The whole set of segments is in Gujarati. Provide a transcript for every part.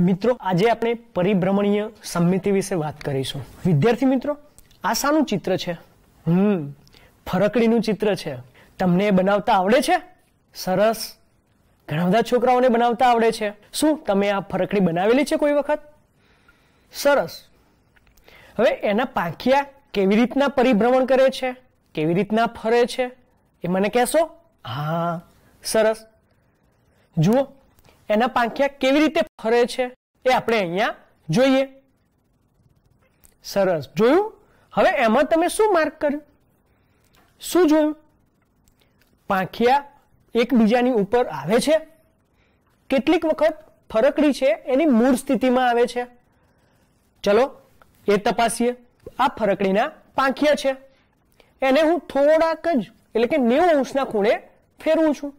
મિત્રો આજે આપણે પરિભ્રમણીય સંમિતિ વિશે વાત કરીશું વિદ્યાર્થી મિત્રો આ શાનું ચિત્ર છે હમ ફરકડીનું ચિત્ર છે તમને બનાવતા આવડે છે સરસ ઘણા બધા છોકરાઓને બનાવતા આવડે છે શું તમે આ ફરકડી બનાવેલી છે કોઈ વખત સરસ હવે એના પાંખિયા કેવી રીતના પરિભ્રમણ કરે છે કેવી રીતના ફરે છે એ મને કહેશો હા સરસ જુઓ એના પાંખિયા કેવી રીતે ફરે છે એ આપણે અહીંયા જોઈએ સરસ જોયું હવે એમાં તમે શું માર્ક કર્યું શું જોયું પાંખિયા એકબીજાની ઉપર આવે છે કેટલીક વખત ફરકડી છે એની મૂળ સ્થિતિમાં આવે છે ચલો એ તપાસીએ આ ફરકડીના પાંખિયા છે એને હું થોડાક જ એટલે કે નેવું અંશના ખૂણે ફેરવું છું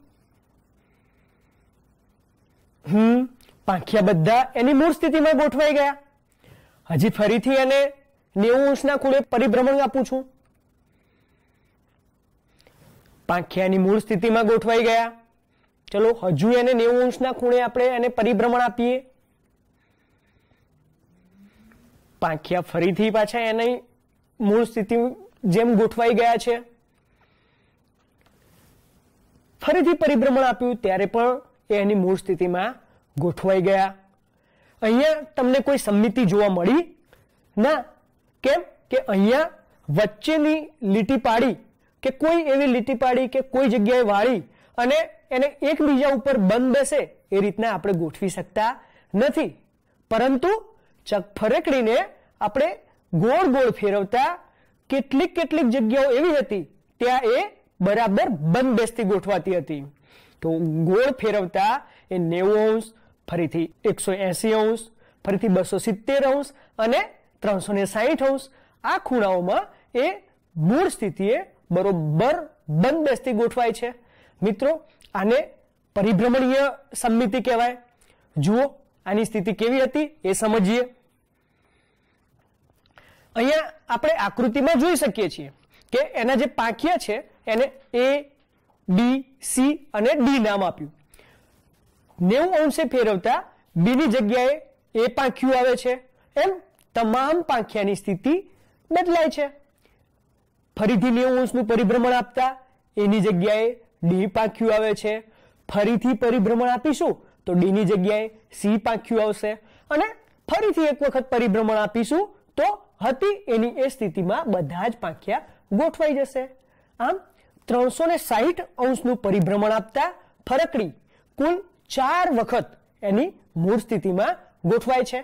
પાંખિયા બધા એની મૂળ સ્થિતિમાં ગોઠવાઈ ગયા હજી ફરીથી એને નેવું અંશના ખૂણે પરિભ્રમણ આપું છું પાંખિયાની મૂળ સ્થિતિમાં ગોઠવાઈ ગયા ચલો હજુ એને નેવું અંશના ખૂણે આપણે એને પરિભ્રમણ આપીએ પાંખિયા ફરીથી પાછા એની મૂળ સ્થિતિ જેમ ગોઠવાઈ ગયા છે ફરીથી પરિભ્રમણ આપ્યું ત્યારે પણ એ એની મૂળ સ્થિતિમાં ગોઠવાઈ ગયા અહીંયા તમને કોઈ સમિતિ જોવા મળી ના કેમ કે અહીંયા વચ્ચેની લીટી પાડી કે કોઈ એવી લીટી પાડી કે કોઈ જગ્યાએ વાળી અને એને એકબીજા ઉપર બંધ બેસે એ રીતના આપણે ગોઠવી શકતા નથી પરંતુ ચક ફરેકડીને આપણે ગોળ ગોળ ફેરવતા કેટલીક કેટલીક જગ્યાઓ એવી હતી ત્યાં એ બરાબર બંધ બેસતી ગોઠવાતી હતી તો ગોળ ફેરવતા એ નેવું અંશ ફરીથી એકસો એસી અંશ ફરીથી બસો સિત્તેર અંશ અને ત્રણસો ને સાહીઠ અંશ આ ખૂણાઓમાં એ મૂળ સ્થિતિએ બરોબર બંધ બેસતી ગોઠવાય છે મિત્રો આને પરિભ્રમણીય સમમિતિ કહેવાય જુઓ આની સ્થિતિ કેવી હતી એ સમજીએ અહીંયા આપણે આકૃતિમાં જોઈ શકીએ છીએ કે એના જે પાંખિયા છે એને એ બી સી અને ડી નામ આપ્યું નેવું અંશે ફેરવતા બીની જગ્યાએ એ પાંખ્યું આવે છે એમ તમામ પાંખિયાની સ્થિતિ બદલાય છે ફરીથી નેવું અંશનું પરિભ્રમણ આપતા એની જગ્યાએ ડી પાંખ્યું આવે છે ફરીથી પરિભ્રમણ આપીશું તો ડીની જગ્યાએ સી પાંખ્યું આવશે અને ફરીથી એક વખત પરિભ્રમણ આપીશું તો હતી એની એ સ્થિતિમાં બધા જ પાંખ્યા ગોઠવાઈ જશે આમ ત્રણસો ને સાહીઠ અંશનું પરિભ્રમણ આપતા ફરકડી કુલ ચાર વખત એની મૂળ સ્થિતિમાં ગોઠવાય છે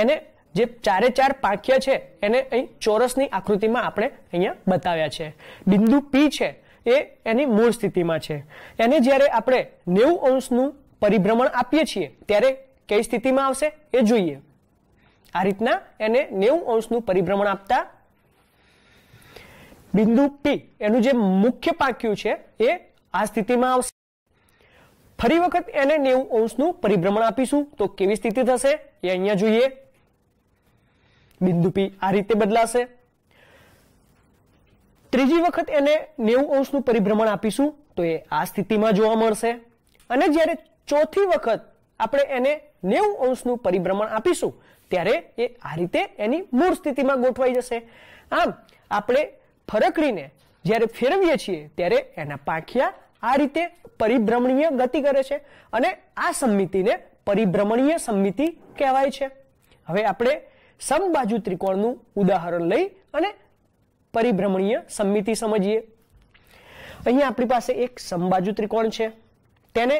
એને જે ચારે ચાર પાંખ્ય છે એને અહીં ચોરસની આકૃતિમાં આપણે અહીંયા બતાવ્યા છે બિંદુ પી છે એ એની મૂળ સ્થિતિમાં છે એને જ્યારે આપણે નેવું અંશનું પરિભ્રમણ આપીએ છીએ ત્યારે કઈ સ્થિતિમાં આવશે એ જોઈએ આ રીતના એને નેવું અંશનું પરિભ્રમણ આપતા બિંદુ પી એનું જે મુખ્ય પાંખ્યું છે એ આ સ્થિતિમાં આવશે ફરી વખત એને નેવું અંશનું પરિભ્રમણ આપીશું તો કેવી સ્થિતિ થશે એ અહીંયા જોઈએ બિંદુ પી આ રીતે બદલાશે ત્રીજી વખત એને નેવું અંશનું પરિભ્રમણ આપીશું તો એ આ સ્થિતિમાં જોવા મળશે અને જ્યારે ચોથી વખત આપણે એને નેવું અંશનું પરિભ્રમણ આપીશું ત્યારે એ આ રીતે એની મૂળ સ્થિતિમાં ગોઠવાઈ જશે આમ આપણે ફરકડીને જ્યારે ફેરવીએ છીએ ત્યારે એના પાંખિયા આ રીતે પરિભ્રમણીય ગતિ કરે છે અને આ સમિતિને પરિભ્રમણીય સમિતિ કહેવાય છે હવે આપણે સમબાજુ ત્રિકોણનું ઉદાહરણ લઈ અને પરિભ્રમણીય સમિતિ સમજીએ અહીંયા આપણી પાસે એક સમબાજુ ત્રિકોણ છે તેને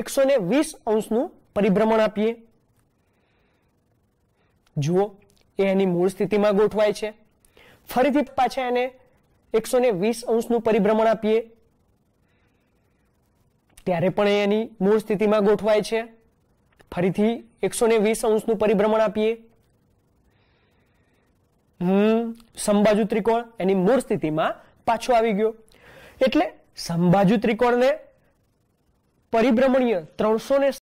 એકસો ને વીસ અંશનું પરિભ્રમણ આપીએ જુઓ એ એની મૂળ સ્થિતિમાં ગોઠવાય છે ફરીથી પાછા એને એકસો ને વીસ અંશનું પરિભ્રમણ આપીએ ત્યારે પણ એની મૂળ સ્થિતિમાં ગોઠવાય છે ફરીથી એકસો ને વીસ અંશનું પરિભ્રમણ આપીએ હમ સંબાજુ ત્રિકોણ એની મૂળ સ્થિતિમાં પાછો આવી ગયો એટલે સંબાજુ ત્રિકોણને પરિભ્રમણીય ત્રણસો ને